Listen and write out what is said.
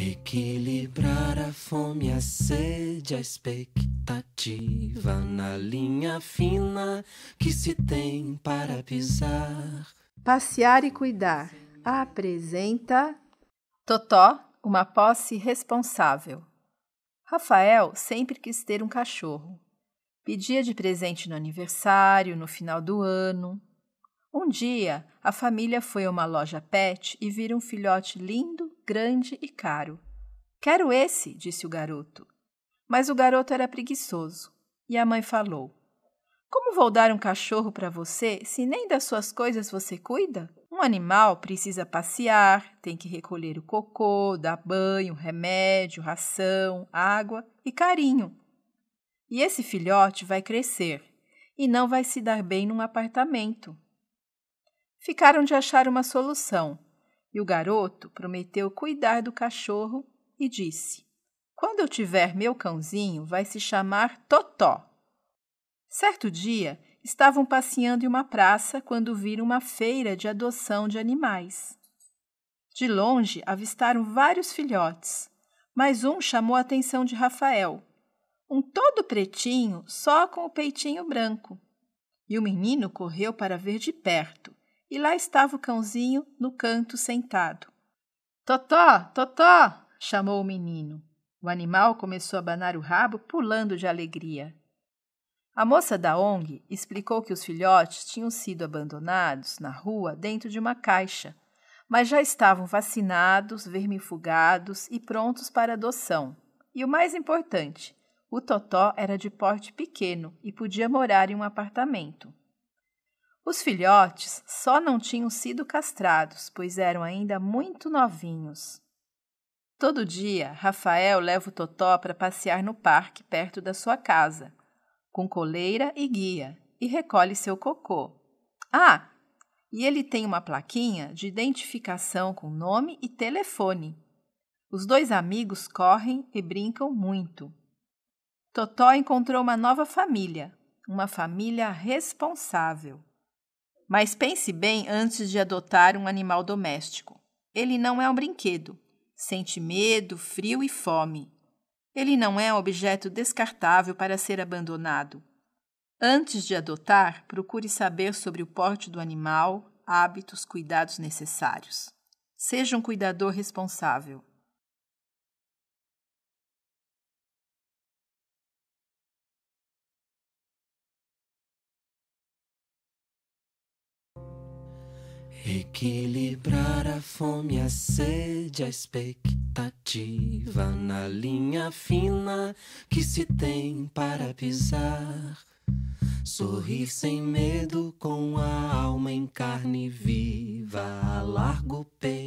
Equilibrar a fome, a sede, a expectativa na linha fina que se tem para pisar. Passear e cuidar apresenta Totó, uma posse responsável. Rafael sempre quis ter um cachorro. Pedia de presente no aniversário, no final do ano. Um dia, a família foi a uma loja pet e viram um filhote lindo grande e caro. Quero esse, disse o garoto. Mas o garoto era preguiçoso, e a mãe falou: Como vou dar um cachorro para você se nem das suas coisas você cuida? Um animal precisa passear, tem que recolher o cocô, dar banho, remédio, ração, água e carinho. E esse filhote vai crescer e não vai se dar bem num apartamento. Ficaram de achar uma solução e o garoto prometeu cuidar do cachorro e disse: Quando eu tiver meu cãozinho, vai se chamar Totó. Certo dia, estavam passeando em uma praça quando viram uma feira de adoção de animais. De longe, avistaram vários filhotes, mas um chamou a atenção de Rafael. Um todo pretinho, só com o peitinho branco. E o menino correu para ver de perto e lá estava o cãozinho no canto sentado. Totó, Totó! chamou o menino. O animal começou a banar o rabo, pulando de alegria. A moça da ONG explicou que os filhotes tinham sido abandonados na rua dentro de uma caixa, mas já estavam vacinados, vermifugados e prontos para adoção. E o mais importante, o Totó era de porte pequeno e podia morar em um apartamento. Os filhotes só não tinham sido castrados, pois eram ainda muito novinhos. Todo dia, Rafael leva o Totó para passear no parque perto da sua casa, com coleira e guia, e recolhe seu cocô. Ah, e ele tem uma plaquinha de identificação com nome e telefone. Os dois amigos correm e brincam muito. Totó encontrou uma nova família, uma família responsável. Mas pense bem antes de adotar um animal doméstico. Ele não é um brinquedo. Sente medo, frio e fome. Ele não é um objeto descartável para ser abandonado. Antes de adotar, procure saber sobre o porte do animal, hábitos, cuidados necessários. Seja um cuidador responsável. Equilibrar a fome, a sede, a expectativa na linha fina que se tem para pisar. Sorrir sem medo com a alma em carne viva a largo peito